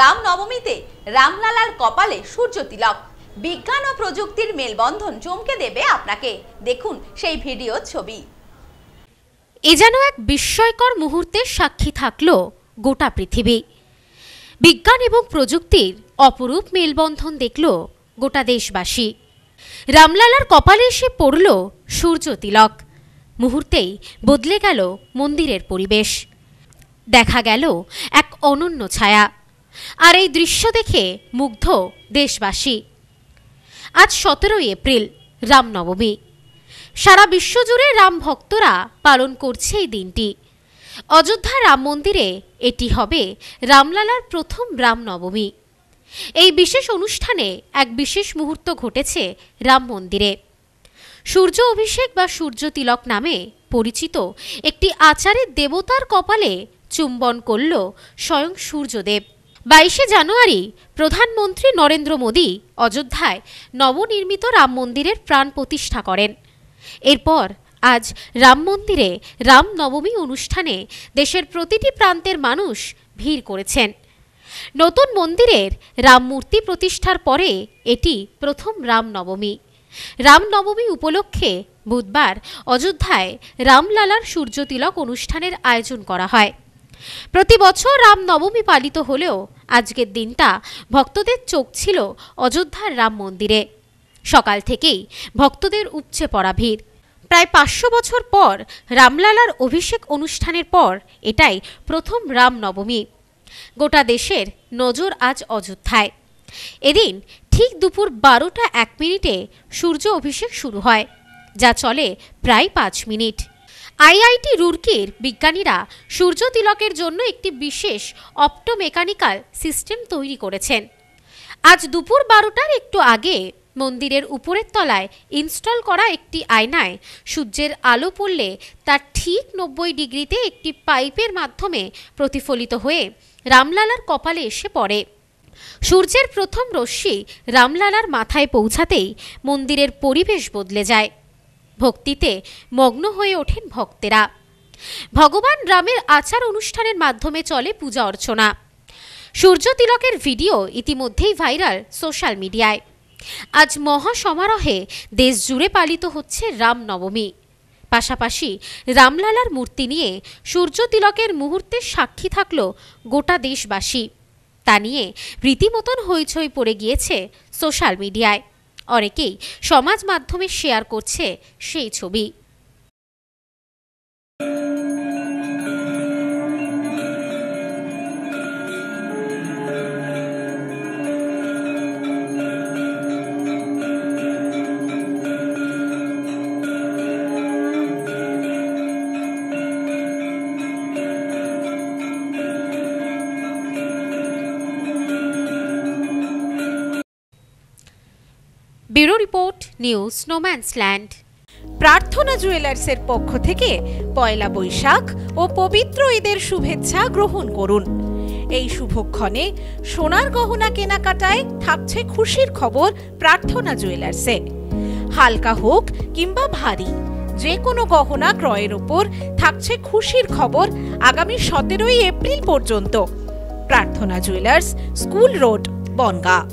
রামনবমীতে রামলালার কপালে সূর্য তিলক বিজ্ঞান ও প্রযুক্তির মেলবন্ধন চমকে দেবে আপনাকে দেখুন সেই ভিডিও ছবি এ যেন এক বিস্ময়কর মুহূর্তের সাক্ষী থাকল গোটা পৃথিবী বিজ্ঞান এবং প্রযুক্তির অপরূপ মেলবন্ধন দেখল গোটা দেশবাসী রামলালার কপালে এসে পড়ল সূর্য তিলক মুহূর্তেই বদলে গেল মন্দিরের পরিবেশ দেখা গেল এক অনন্য ছায়া আর এই দৃশ্য দেখে মুগ্ধ দেশবাসী আজ সতেরোই এপ্রিল রামনবমী সারা বিশ্বজুড়ে রাম ভক্তরা পালন করছে এই দিনটি অযোধ্যা রাম মন্দিরে এটি হবে রামলালার প্রথম রামনবমী এই বিশেষ অনুষ্ঠানে এক বিশেষ মুহূর্ত ঘটেছে রাম মন্দিরে সূর্য অভিষেক বা সূর্য তিলক নামে পরিচিত একটি আচারের দেবতার কপালে চুম্বন করল স্বয়ং সূর্যদেব বাইশে জানুয়ারি প্রধানমন্ত্রী নরেন্দ্র মোদী অযোধ্যায় নবনির্মিত রাম মন্দিরের প্রাণ প্রতিষ্ঠা করেন এরপর আজ রাম মন্দিরে রামনবমী অনুষ্ঠানে দেশের প্রতিটি প্রান্তের মানুষ ভিড় করেছেন নতুন মন্দিরের রামমূর্তি প্রতিষ্ঠার পরে এটি প্রথম রামনবমী রামনবমী উপলক্ষে বুধবার অযোধ্যায় রামলালার সূর্যতিলক অনুষ্ঠানের আয়োজন করা হয় প্রতি বছর রামনবমী পালিত হলেও আজকের দিনটা ভক্তদের চোখ ছিল অযোধ্যার রাম মন্দিরে সকাল থেকেই ভক্তদের উপচে পড়া ভিড় প্রায় পাঁচশো বছর পর রামলালার অভিষেক অনুষ্ঠানের পর এটাই প্রথম রামনবমী গোটা দেশের নজর আজ অযোধ্যায় এদিন ঠিক দুপুর বারোটা এক মিনিটে সূর্য অভিষেক শুরু হয় যা চলে প্রায় পাঁচ মিনিট আইআইটি রুরকির বিজ্ঞানীরা সূর্য তিলকের জন্য একটি বিশেষ অপ্টোমেকানিক্যাল সিস্টেম তৈরি করেছেন আজ দুপুর বারোটার একটু আগে মন্দিরের উপরের তলায় ইনস্টল করা একটি আয়নায় সূর্যের আলো পড়লে তা ঠিক নব্বই ডিগ্রিতে একটি পাইপের মাধ্যমে প্রতিফলিত হয়ে রামলালার কপালে এসে পড়ে সূর্যের প্রথম রশ্মি রামলালার মাথায় পৌঁছাতেই মন্দিরের পরিবেশ বদলে যায় ভক্তিতে মগ্ন হয়ে ওঠেন ভক্তেরা ভগবান রামের আচার অনুষ্ঠানের মাধ্যমে চলে পূজা অর্চনা সূর্য তিলকের ভিডিও ইতিমধ্যেই ভাইরাল সোশ্যাল মিডিয়ায় আজ মহা সমারোহে দেশ জুড়ে পালিত হচ্ছে রামনবমী পাশাপাশি রামলালার মূর্তি নিয়ে সূর্য তিলকের মুহূর্তে সাক্ষী থাকল গোটা দেশবাসী তা নিয়ে রীতিমতন হইচই পড়ে গিয়েছে সোশ্যাল মিডিয়ায় অনেকেই সমাজ মাধ্যমে শেয়ার করছে সেই ছবি bureau report news no man's land Prarthana জুয়েলার্সের পক্ষ থেকে পয়লা বৈশাখ ও পবিত্র ঈদের শুভেচ্ছা গ্রহণ করুন এই শুভক্ষণে সোনার গহনা কেনাকাটায় থাকছে খুশির খবর প্রার্থনা জুয়েলার্সে হালকা হোক কিংবা ভারী যে কোনো গহনা ক্রয়ের ওপর থাকছে খুশির খবর আগামী সতেরোই এপ্রিল পর্যন্ত প্রার্থনা জুয়েলার্স স্কুল রোড বনগাঁ